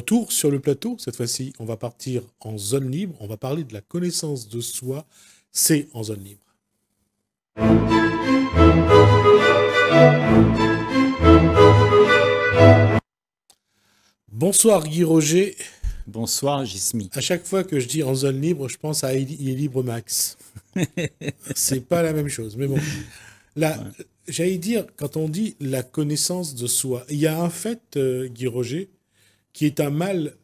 Retour sur le plateau, cette fois-ci, on va partir en zone libre, on va parler de la connaissance de soi, c'est en zone libre. Bonsoir Guy Roger. Bonsoir Gismi. À chaque fois que je dis en zone libre, je pense à Il est libre Max. c'est pas la même chose, mais bon. Là, j'allais dire, quand on dit la connaissance de soi, il y a un fait, euh, Guy Roger, qui est un mal,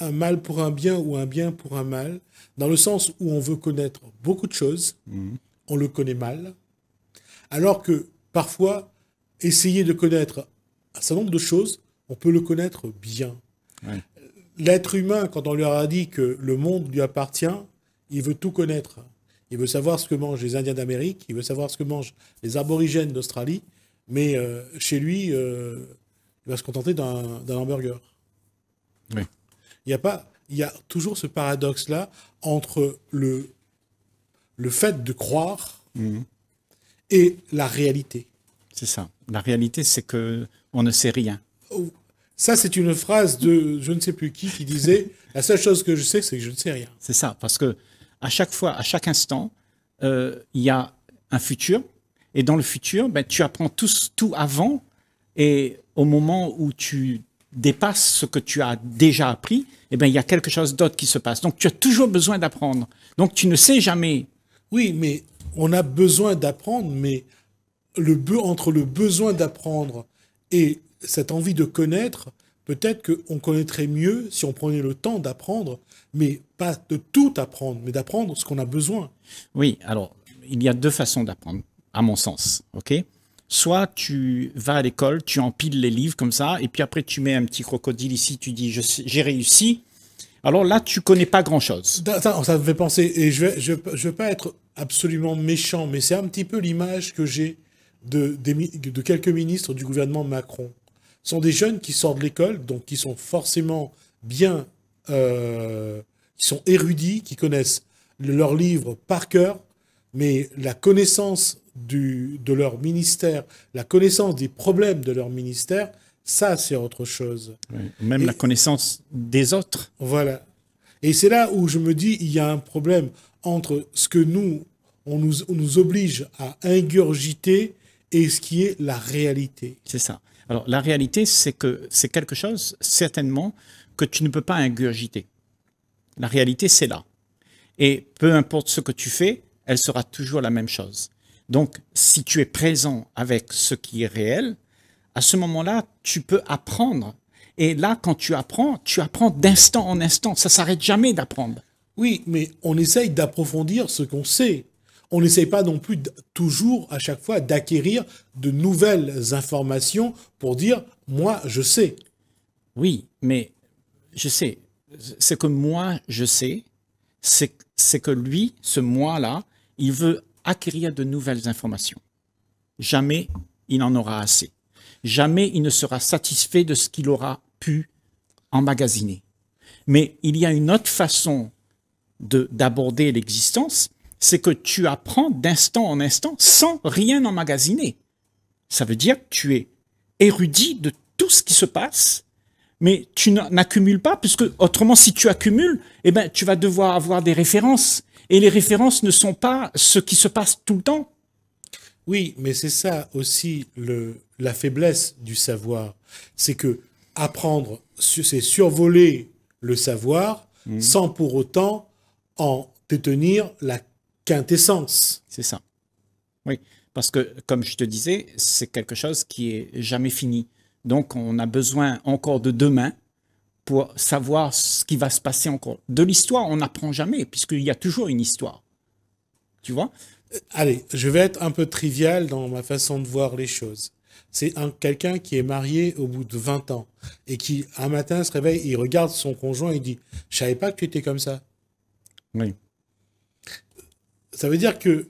un mal pour un bien ou un bien pour un mal, dans le sens où on veut connaître beaucoup de choses, mhm. on le connaît mal, alors que parfois, essayer de connaître un certain nombre de choses, on peut le connaître bien. L'être humain, quand on lui a dit que le monde lui appartient, il veut tout connaître. Il veut savoir ce que mangent les Indiens d'Amérique, il veut savoir ce que mangent les aborigènes d'Australie, mais euh, chez lui, euh, il va se contenter d'un hamburger. Oui. Il y a pas, il y toujours ce paradoxe là entre le le fait de croire mhm. et la réalité. C'est ça. La réalité, c'est que on ne sait rien. Oh, ça, c'est une phrase de je ne sais plus qui qui disait la seule chose que je sais, c'est que je ne sais rien. C'est ça, parce que à chaque fois, à chaque instant, euh, il y a un futur, et dans le futur, ben, tu apprends tout, tout avant et au moment où tu dépasses ce que tu as déjà appris, eh bien, il y a quelque chose d'autre qui se passe. Donc, tu as toujours besoin d'apprendre. Donc, tu ne sais jamais. Oui, mais on a besoin d'apprendre, mais le but entre le besoin d'apprendre et cette envie de connaître, peut-être qu'on connaîtrait mieux si on prenait le temps d'apprendre, mais pas de tout apprendre, mais d'apprendre ce qu'on a besoin. Oui, alors, il y a deux façons d'apprendre, à mon sens. OK soit tu vas à l'école, tu empiles les livres comme ça, et puis après tu mets un petit crocodile ici, tu dis j'ai réussi. Alors là, tu connais pas grand-chose. Ça, me fait penser, et je ne je, veux pas être absolument méchant, mais c'est un petit peu l'image que j'ai de, quelques ministres du gouvernement Macron. Ce sont des jeunes qui sortent de l'école, donc qui sont forcément bien, euh, qui sont érudits, qui connaissent leurs livres par cœur, mais la connaissance de leur ministère, la connaissance des problèmes de leur ministère, ça c'est autre chose. même la connaissance des autres. Voilà. Et c'est là où je me dis, il y a un problème entre ce que nous, on nous, on nous oblige à ingurgiter et ce qui est la réalité. C'est ça. Alors la réalité, c'est que c'est quelque chose, certainement, que tu ne peux pas ingurgiter. La réalité, c'est là. Et peu importe ce que tu fais, elle sera toujours la même chose. Donc, si tu es présent avec ce qui est réel, à ce moment-là, tu peux apprendre. Et là, quand tu apprends, tu apprends d'instant en instant. Ça s'arrête jamais d'apprendre. Oui, mais on essaye d'approfondir ce qu'on sait. On n'essaye pas non plus toujours, à chaque fois, d'acquérir de nouvelles informations pour dire « moi, je sais ». Oui, mais je sais. C'est que moi, je sais. C'est que lui, ce moi-là, il veut acquérir de nouvelles informations. Jamais il n'en aura assez. Jamais il ne sera satisfait de ce qu'il aura pu emmagasiner. Mais il y a une autre façon d'aborder l'existence, c'est que tu apprends d'instant en instant sans rien emmagasiner. Ça veut dire que tu es érudit de tout ce qui se passe, mais tu n'accumules pas, puisque autrement, si tu accumules, eh ben, tu vas devoir avoir des références et les références ne sont pas ce qui se passe tout le temps. Oui, mais c'est ça aussi la faiblesse du savoir. C'est que apprendre, c'est survoler le savoir mhm. sans pour autant en détenir la quintessence. C'est ça. Oui, parce que comme je te disais, c'est quelque chose qui est jamais fini. Donc on a besoin encore de demain pour savoir ce qui va se passer encore. De l'histoire, on n'apprend jamais, puisqu'il y a toujours une histoire. Tu vois euh, Allez, je vais être un peu trivial dans ma façon de voir les choses. C'est un, quelqu'un qui est marié au bout de 20 ans et qui, un matin, se réveille, il regarde son conjoint et dit « Je savais pas que tu étais comme ça. » Oui. Ça veut dire que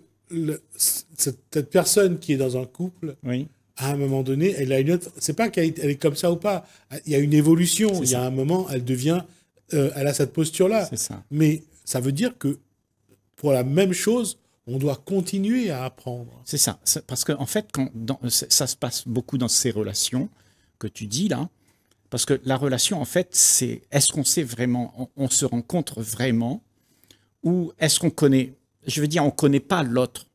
cette, cette, personne qui est dans un couple... Oui à un moment donné, elle a une autre. C'est pas qu'elle est comme ça ou pas. Il y a une évolution. Il y a un moment, elle devient. Euh, elle a cette posture-là. Mais ça veut dire que pour la même chose, on doit continuer à apprendre. C'est ça. Parce que en fait, quand ça se passe beaucoup dans ces relations que tu dis là. Parce que la relation, en fait, c'est est-ce qu'on sait vraiment, on, on, se rencontre vraiment, ou est-ce qu'on connaît, je veux dire, on ne connaît pas l'autre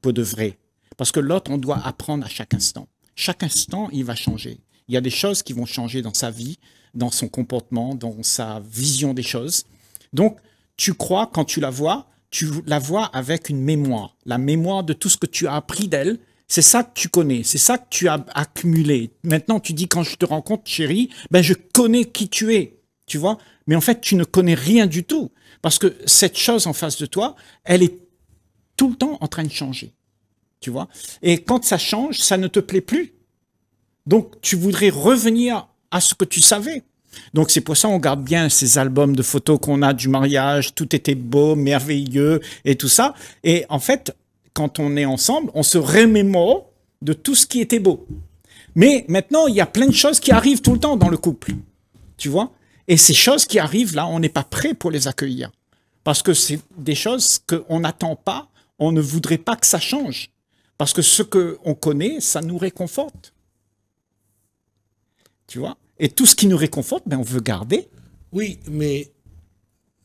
pour de vrai. Parce que l'autre, on doit apprendre à chaque instant. Chaque instant, il va changer. Il y a des choses qui vont changer dans sa vie, dans son comportement, dans sa vision des choses. Donc, tu crois quand tu la vois, tu la vois avec une mémoire, la mémoire de tout ce que tu as appris d'elle. C'est ça que tu connais, c'est ça que tu as accumulé. Maintenant, tu dis quand je te rencontre, chérie, ben je connais qui tu es, tu vois. Mais en fait, tu ne connais rien du tout parce que cette chose en face de toi, elle est tout le temps en train de changer vois. Et quand ça change, ça ne te plaît plus. Donc, tu voudrais revenir à ce que tu savais. Donc c'est pour ça on garde bien ces albums de photos qu'on a du mariage, tout était beau, merveilleux et tout ça. Et en fait, quand on est ensemble, on se remémore de tout ce qui était beau. Mais maintenant, il y a plein de choses qui arrivent tout le temps dans le couple. Tu vois Et ces choses qui arrivent là, on n'est pas prêt pour les accueillir. Parce que c'est des choses qu'on n'attend pas, on ne voudrait pas que ça change. Parce que ce qu'on connaît, ça nous réconforte. Tu vois Et tout ce qui nous réconforte, ben, on veut garder. Oui, mais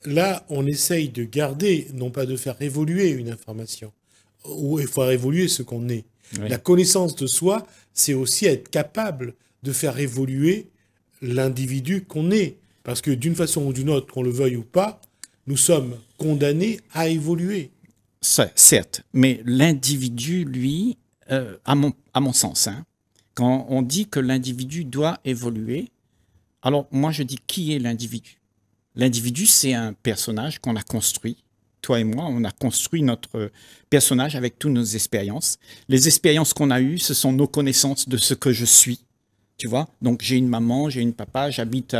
là, on essaye de garder, non pas de faire évoluer une information, ou faire évoluer ce qu'on est. La connaissance de soi, c'est aussi être capable de faire évoluer l'individu qu'on est. Parce que d'une façon ou d'une autre, qu'on le veuille ou pas, nous sommes condamnés à évoluer certes, mais l'individu, lui, euh, à, mon, sens, hein, quand on dit que l'individu doit évoluer, alors moi je dis qui est l'individu L'individu, c'est un personnage qu'on a construit. Toi et moi, on a construit notre personnage avec toutes nos expériences. Les expériences qu'on a eues, ce sont nos connaissances de ce que je suis, tu vois Donc j'ai une maman, j'ai une papa, j'habite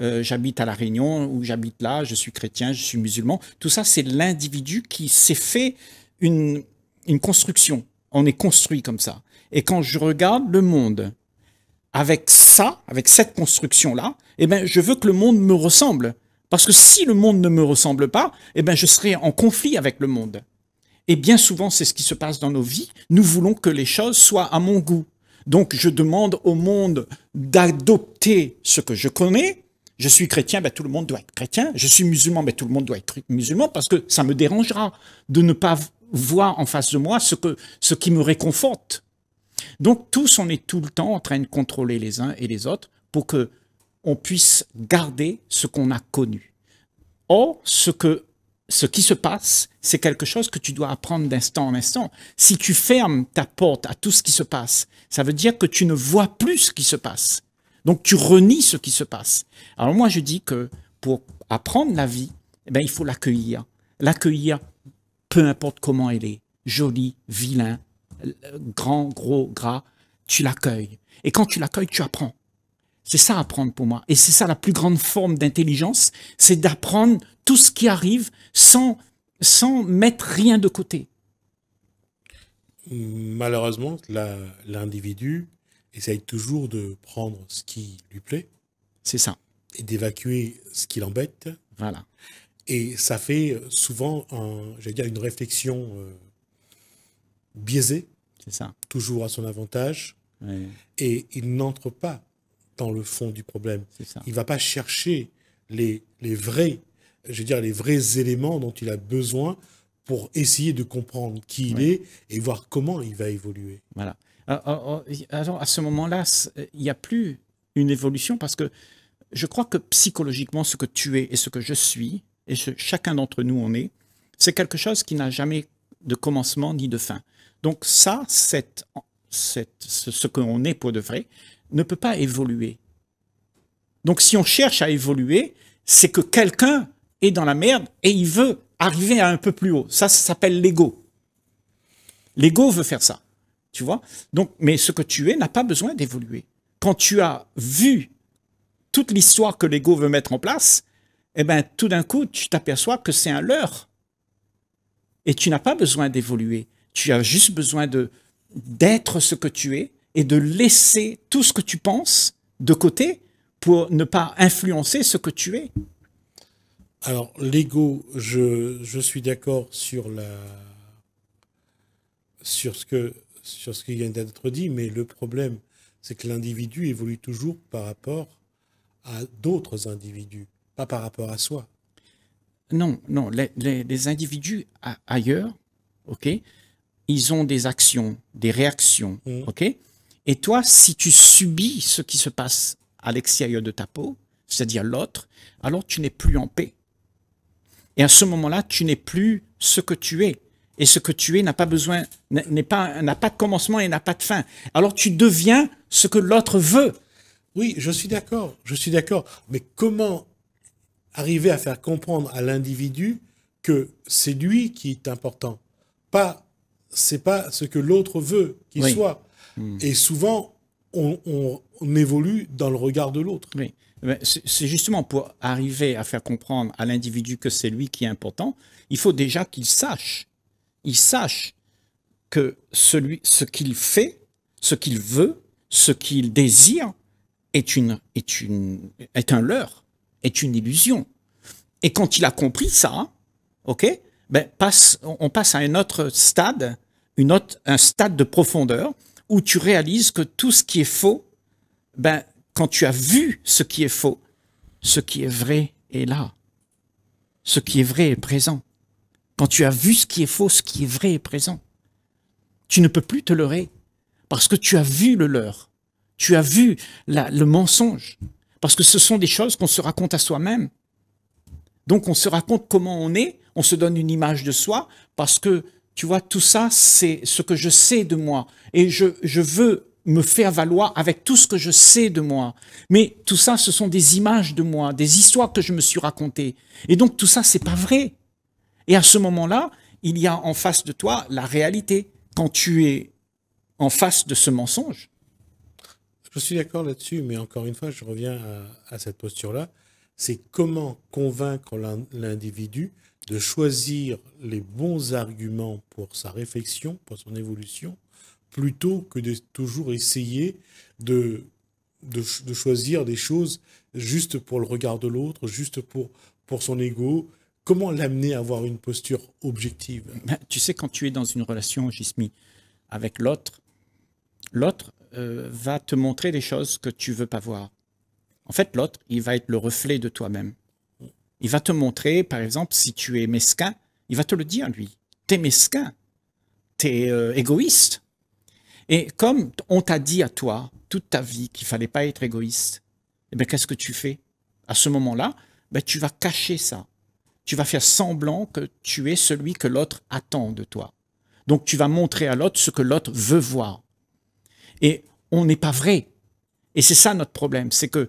euh, j'habite à la Réunion ou j'habite là, je suis chrétien, je suis musulman. Tout ça, c'est l'individu qui s'est fait une, une construction. On est construit comme ça. Et quand je regarde le monde avec ça, avec cette construction-là, eh ben, je veux que le monde me ressemble. Parce que si le monde ne me ressemble pas, eh ben, je serai en conflit avec le monde. Et bien souvent, c'est ce qui se passe dans nos vies. Nous voulons que les choses soient à mon goût. Donc je demande au monde d'adopter ce que je connais. Je suis chrétien, mais ben, tout le monde doit être chrétien. Je suis musulman, mais ben, tout le monde doit être musulman parce que ça me dérangera de ne pas voir en face de moi ce, que, ce qui me réconforte. Donc tous, on est tout le temps en train de contrôler les uns et les autres pour que on puisse garder ce qu'on a connu. Or, ce que ce qui se passe, c'est quelque chose que tu dois apprendre d'instant en instant. Si tu fermes ta porte à tout ce qui se passe, ça veut dire que tu ne vois plus ce qui se passe. Donc tu renies ce qui se passe. Alors moi je dis que pour apprendre la vie, eh ben, il faut l'accueillir. L'accueillir peu importe comment elle est, jolie, vilain, euh, grand, gros, gras, tu l'accueilles. Et quand tu l'accueilles, tu apprends. C'est ça apprendre pour moi. Et c'est ça la plus grande forme d'intelligence, c'est d'apprendre tout ce qui arrive sans, sans mettre rien de côté. Malheureusement, l'individu essaye toujours de prendre ce qui lui plaît. C'est ça. Et d'évacuer ce qui l'embête. Voilà. Et ça fait souvent, un, dire, une réflexion euh, biaisée. C'est ça. Toujours à son avantage. Et il n'entre pas dans le fond du problème. Il ne va pas chercher les, vrais je veux dire, les vrais éléments dont il a besoin pour essayer de comprendre qui il est et voir comment il va évoluer. Voilà. Euh, euh, euh, alors, à ce moment-là, il n'y a plus une évolution parce que je crois que psychologiquement, ce que tu es et ce que je suis, et chacun d'entre nous on est, c'est quelque chose qui n'a jamais de commencement ni de fin. Donc ça, cette, ce, ce que est pour de vrai, ne peut pas évoluer. Donc si on cherche à évoluer, c'est que quelqu'un dans la merde et il veut arriver à un peu plus haut. Ça, s'appelle l'ego. L'ego veut faire ça. Tu vois Donc, mais ce que tu es n'a pas besoin d'évoluer. Quand tu as vu toute l'histoire que l'ego veut mettre en place, eh ben, tout d'un coup, tu t'aperçois que c'est un leurre. Et tu n'as pas besoin d'évoluer. Tu as juste besoin d'être ce que tu es et de laisser tout ce que tu penses de côté pour ne pas influencer ce que tu es. Alors, l'ego, je, je, suis d'accord sur la sur ce que sur ce qui vient d'être dit, mais le problème, c'est que l'individu évolue toujours par rapport à d'autres individus, pas par rapport à soi. Non, non, les, les, individus ailleurs, ok, ils ont des actions, des réactions, mmh. ok. Et toi, si tu subis ce qui se passe à l'extérieur de ta peau, c'est-à-dire l'autre, alors tu n'es plus en paix. Et à ce moment-là, tu n'es plus ce que tu es. Et ce que tu es n'a pas besoin, n'est pas, n'a pas de commencement et n'a pas de fin. Alors tu deviens ce que l'autre veut. Oui, je suis d'accord, je suis d'accord. Mais comment arriver à faire comprendre à l'individu que c'est lui qui est important, pas c'est pas ce que l'autre veut qu'il soit. Hmm. Et souvent, on, évolue dans le regard de l'autre. Mais C'est justement pour arriver à faire comprendre à l'individu que c'est lui qui est important, il faut déjà qu'il sache, il sache que celui, ce qu'il fait, ce qu'il veut, ce qu'il désire est, une, est, une, est un leurre, est une illusion. Et quand il a compris ça, ok, ben passe, on passe à un autre stade, une autre, un stade de profondeur, où tu réalises que tout ce qui est faux, ben, quand tu as vu ce qui est faux, ce qui est vrai est là. Ce qui est vrai est présent. Quand tu as vu ce qui est faux, ce qui est vrai est présent. Tu ne peux plus te leurrer parce que tu as vu le leurre. Tu as vu le mensonge. Parce que ce sont des choses qu'on se raconte à soi-même. Donc on se raconte comment on est, on se donne une image de soi parce que tu vois, tout ça, c'est ce que je sais de moi. Et je, veux me faire valoir avec tout ce que je sais de moi. Mais tout ça, ce sont des images de moi, des histoires que je me suis racontées. Et donc tout ça, c'est pas vrai. Et à ce moment-là, il y a en face de toi la réalité. Quand tu es en face de ce mensonge. Je suis d'accord là-dessus, mais encore une fois, je reviens à cette posture-là. C'est comment convaincre l'individu de choisir les bons arguments pour sa réflexion, pour son évolution, plutôt que de toujours essayer de, de, choisir des choses juste pour le regard de l'autre, juste pour, pour son ego. Comment l'amener à avoir une posture objective ben, Tu sais, quand tu es dans une relation, Jismi, avec l'autre, l'autre euh, va te montrer des choses que tu veux pas voir. En fait, l'autre, il va être le reflet de toi-même. Il va te montrer, par exemple, si tu es mesquin, il va te le dire, lui. T'es mesquin, t'es es euh, égoïste. Et comme on t'a dit à toi toute ta vie qu'il fallait pas être égoïste, eh ben, qu'est-ce que tu fais À ce moment-là, ben, tu vas cacher ça. Tu vas faire semblant que tu es celui que l'autre attend de toi. Donc tu vas montrer à l'autre ce que l'autre veut voir. Et on n'est pas vrai. Et c'est ça notre problème, c'est que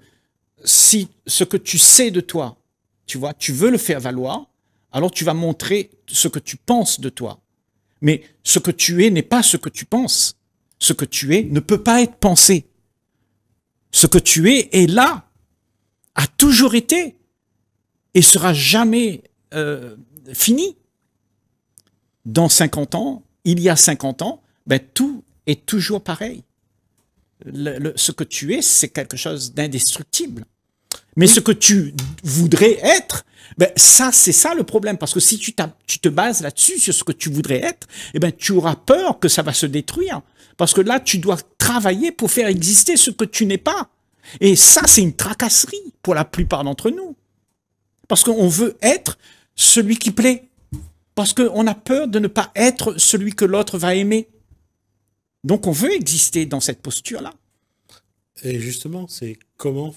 si ce que tu sais de toi, tu vois, tu veux le faire valoir, alors tu vas montrer ce que tu penses de toi. Mais ce que tu es n'est pas ce que tu penses. Ce que tu es ne peut pas être pensé. Ce que tu es est là, a toujours été et sera jamais euh, fini. Dans 50 ans, il y a 50 ans, ben, tout est toujours pareil. ce que tu es, c'est quelque chose d'indestructible mais ce que tu voudrais être, ben, ça, c'est ça le problème. Parce que si tu, tu te bases là-dessus, sur ce que tu voudrais être, eh ben, tu auras peur que ça va se détruire. Parce que là, tu dois travailler pour faire exister ce que tu n'es pas. Et ça, c'est une tracasserie pour la plupart d'entre nous. Parce qu'on veut être celui qui plaît. Parce qu'on a peur de ne pas être celui que l'autre va aimer. Donc on veut exister dans cette posture-là. Et justement, c'est comment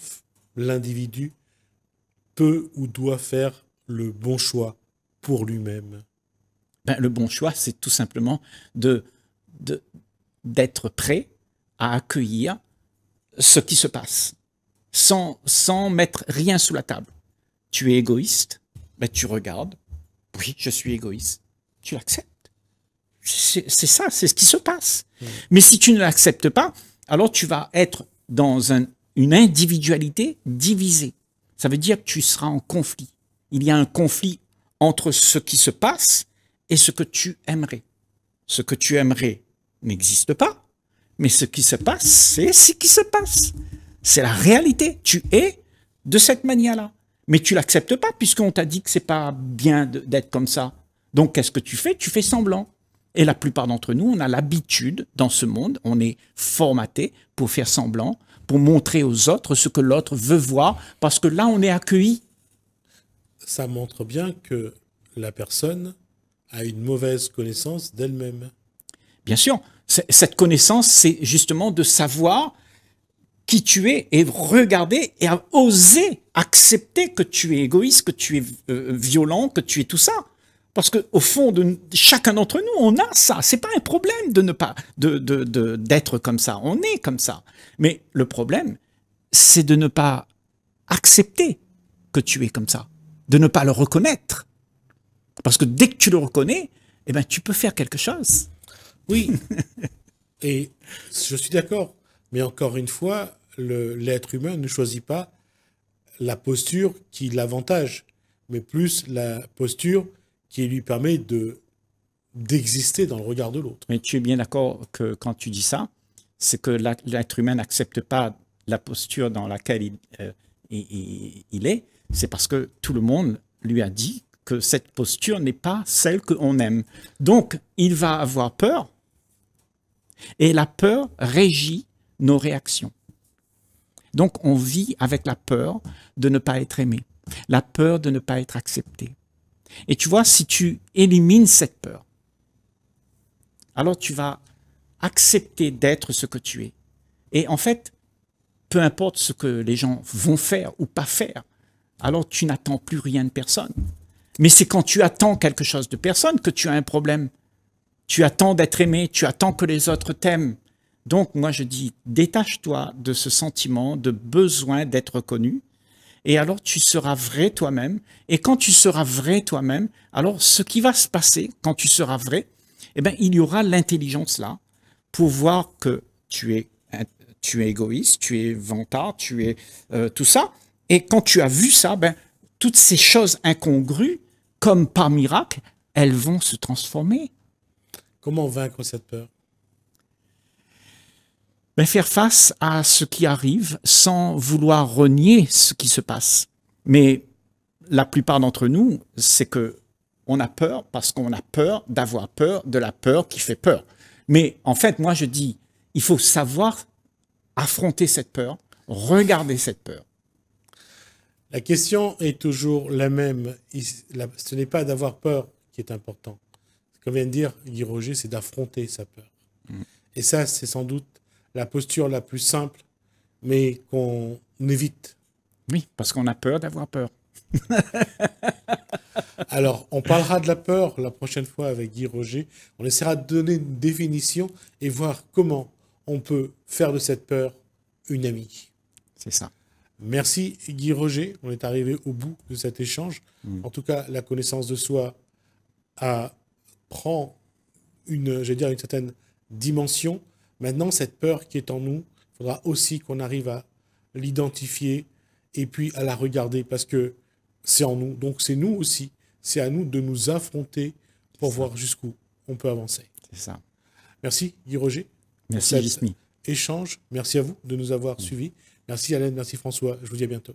l'individu peut ou doit faire le bon choix pour lui-même ben, Le bon choix, c'est tout simplement de d'être prêt à accueillir ce qui se passe, sans, sans mettre rien sous la table. Tu es égoïste, ben, tu regardes, oui, je suis égoïste, tu l'acceptes. C'est ça, c'est ce qui se passe. Mmh. Mais si tu ne l'acceptes pas, alors tu vas être dans un une individualité divisée. Ça veut dire que tu seras en conflit. Il y a un conflit entre ce qui se passe et ce que tu aimerais. Ce que tu aimerais n'existe pas, mais ce qui se passe, c'est ce qui se passe. C'est la réalité. Tu es de cette manière-là. Mais tu l'acceptes pas puisqu'on t'a dit que c'est pas bien d'être comme ça. Donc qu'est-ce que tu fais Tu fais semblant. Et la plupart d'entre nous, on a l'habitude dans ce monde, on est formaté pour faire semblant, pour montrer aux autres ce que l'autre veut voir, parce que là, on est accueilli. Ça montre bien que la personne a une mauvaise connaissance d'elle-même. Bien sûr, cette connaissance, c'est justement de savoir qui tu es et regarder et oser accepter que tu es égoïste, que tu es euh, violent, que tu es tout ça. Parce qu'au fond de chacun d'entre nous, on a ça. C'est pas un problème de ne pas de d'être comme ça. On est comme ça. Mais le problème, c'est de ne pas accepter que tu es comme ça, de ne pas le reconnaître. Parce que dès que tu le reconnais, eh ben, tu peux faire quelque chose. Oui. Et je suis d'accord. Mais encore une fois, l'être humain ne choisit pas la posture qui l'avantage, mais plus la posture qui lui permet de d'exister dans le regard de l'autre. Mais tu es bien d'accord que quand tu dis ça, c'est que l'être humain n'accepte pas la posture dans laquelle euh, il, est, c'est parce que tout le monde lui a dit que cette posture n'est pas celle qu'on aime. Donc, il va avoir peur, et la peur régit nos réactions. Donc, on vit avec la peur de ne pas être aimé, la peur de ne pas être accepté. Et tu vois, si tu élimines cette peur, alors tu vas accepter d'être ce que tu es. Et en fait, peu importe ce que les gens vont faire ou pas faire, alors tu n'attends plus rien de personne. Mais c'est quand tu attends quelque chose de personne que tu as un problème. Tu attends d'être aimé, tu attends que les autres t'aiment. Donc moi je dis, détache-toi de ce sentiment de besoin d'être connu, et alors tu seras vrai toi-même. Et quand tu seras vrai toi-même, alors ce qui va se passer quand tu seras vrai, eh ben, il y aura l'intelligence là, pour voir que tu es, tu es égoïste, tu es vantard, tu es euh, tout ça. Et quand tu as vu ça, ben, toutes ces choses incongrues, comme par miracle, elles vont se transformer. Comment vaincre cette peur ben, Faire face à ce qui arrive sans vouloir renier ce qui se passe. Mais la plupart d'entre nous, c'est que on a peur parce qu'on a peur d'avoir peur de la peur qui fait peur. Mais en fait, moi, je dis, il faut savoir affronter cette peur, regarder cette peur. La question est toujours la même. Ce n'est pas d'avoir peur qui est important. Ce qu'on vient de dire Guy Roger, c'est d'affronter sa peur. Mm. Et ça, c'est sans doute la posture la plus simple, mais qu'on évite. Oui, parce qu'on a peur d'avoir peur. Alors, on parlera de la peur la prochaine fois avec Guy Roger. On essaiera de donner une définition et voir comment on peut faire de cette peur une amie. C'est ça. Merci Guy Roger. On est arrivé au bout de cet échange. Mm. En tout cas, la connaissance de soi prend une, je dire, une certaine dimension. Maintenant, cette peur qui est en nous, il faudra aussi qu'on arrive à l'identifier et puis à la regarder parce que c'est en nous. Donc c'est nous aussi. C'est à nous de nous affronter pour voir jusqu'où on peut avancer. C'est ça. Merci Guy Roger. Merci Gismi. Échange. Merci à vous de nous avoir mm. suivis. Merci Alain, merci François. Je vous dis à bientôt.